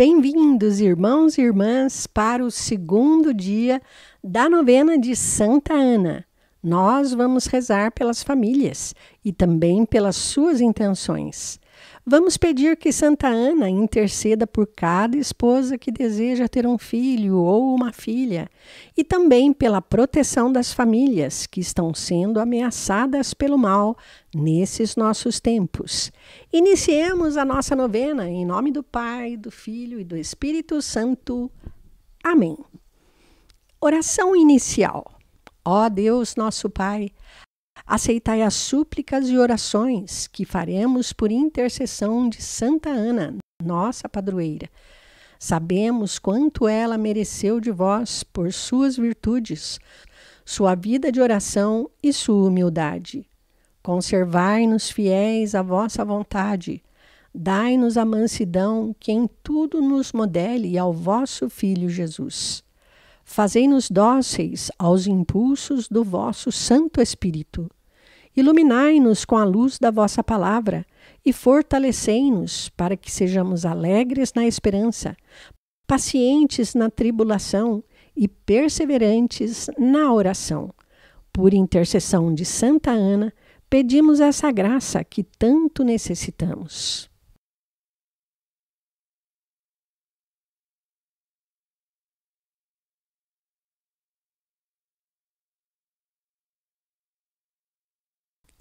Bem-vindos, irmãos e irmãs, para o segundo dia da novena de Santa Ana. Nós vamos rezar pelas famílias e também pelas suas intenções. Vamos pedir que Santa Ana interceda por cada esposa que deseja ter um filho ou uma filha, e também pela proteção das famílias que estão sendo ameaçadas pelo mal nesses nossos tempos. Iniciemos a nossa novena em nome do Pai, do Filho e do Espírito Santo. Amém. Oração inicial. Ó Deus, nosso Pai, Aceitai as súplicas e orações que faremos por intercessão de Santa Ana, nossa padroeira. Sabemos quanto ela mereceu de vós por suas virtudes, sua vida de oração e sua humildade. Conservai-nos fiéis à vossa vontade. Dai-nos a mansidão que em tudo nos modele ao vosso Filho Jesus. Fazei-nos dóceis aos impulsos do vosso Santo Espírito. Iluminai-nos com a luz da vossa palavra e fortalecei-nos para que sejamos alegres na esperança, pacientes na tribulação e perseverantes na oração. Por intercessão de Santa Ana, pedimos essa graça que tanto necessitamos.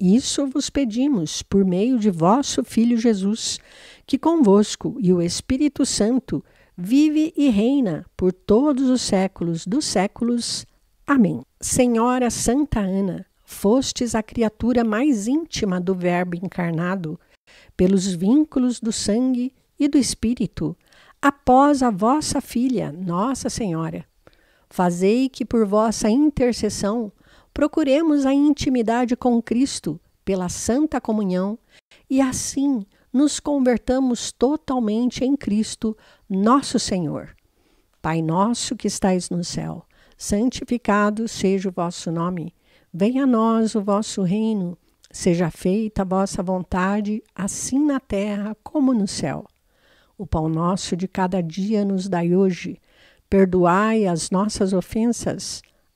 Isso vos pedimos por meio de vosso Filho Jesus, que convosco e o Espírito Santo vive e reina por todos os séculos dos séculos. Amém. Senhora Santa Ana, fostes a criatura mais íntima do Verbo encarnado, pelos vínculos do sangue e do Espírito, após a vossa filha, Nossa Senhora. Fazei que por vossa intercessão procuremos a intimidade com Cristo pela Santa Comunhão e assim nos convertamos totalmente em Cristo, nosso Senhor. Pai nosso que estais no céu, santificado seja o vosso nome. Venha a nós o vosso reino. Seja feita a vossa vontade, assim na terra como no céu. O pão nosso de cada dia nos dai hoje. Perdoai as nossas ofensas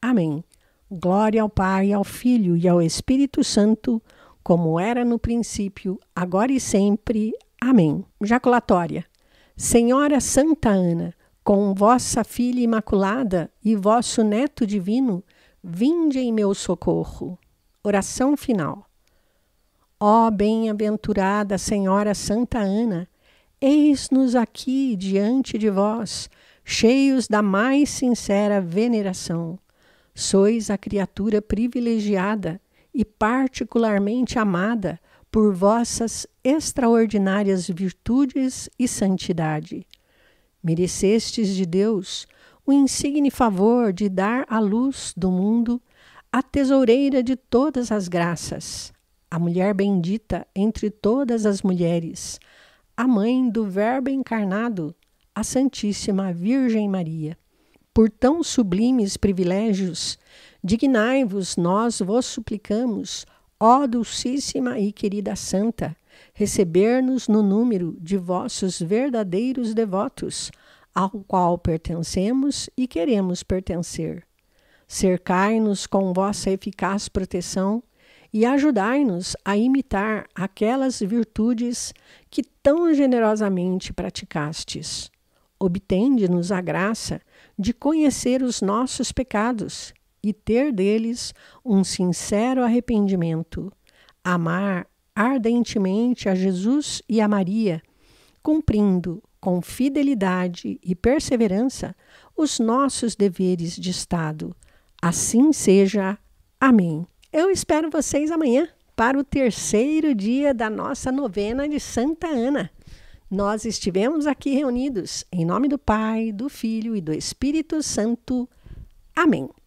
Amém. Glória ao Pai, ao Filho e ao Espírito Santo, como era no princípio, agora e sempre. Amém. Jaculatória. Senhora Santa Ana, com vossa filha imaculada e vosso neto divino, vinde em meu socorro. Oração final. Ó bem-aventurada Senhora Santa Ana, eis-nos aqui diante de vós, cheios da mais sincera veneração Sois a criatura privilegiada e particularmente amada por vossas extraordinárias virtudes e santidade. Merecestes de Deus o insigne favor de dar à luz do mundo a tesoureira de todas as graças, a mulher bendita entre todas as mulheres, a mãe do Verbo encarnado, a Santíssima Virgem Maria por tão sublimes privilégios, dignai-vos, nós vos suplicamos, ó Dulcíssima e querida Santa, receber-nos no número de vossos verdadeiros devotos, ao qual pertencemos e queremos pertencer. Cercai-nos com vossa eficaz proteção e ajudai-nos a imitar aquelas virtudes que tão generosamente praticastes. Obtende-nos a graça de conhecer os nossos pecados e ter deles um sincero arrependimento, amar ardentemente a Jesus e a Maria, cumprindo com fidelidade e perseverança os nossos deveres de Estado. Assim seja. Amém. Eu espero vocês amanhã para o terceiro dia da nossa novena de Santa Ana nós estivemos aqui reunidos em nome do Pai, do Filho e do Espírito Santo. Amém.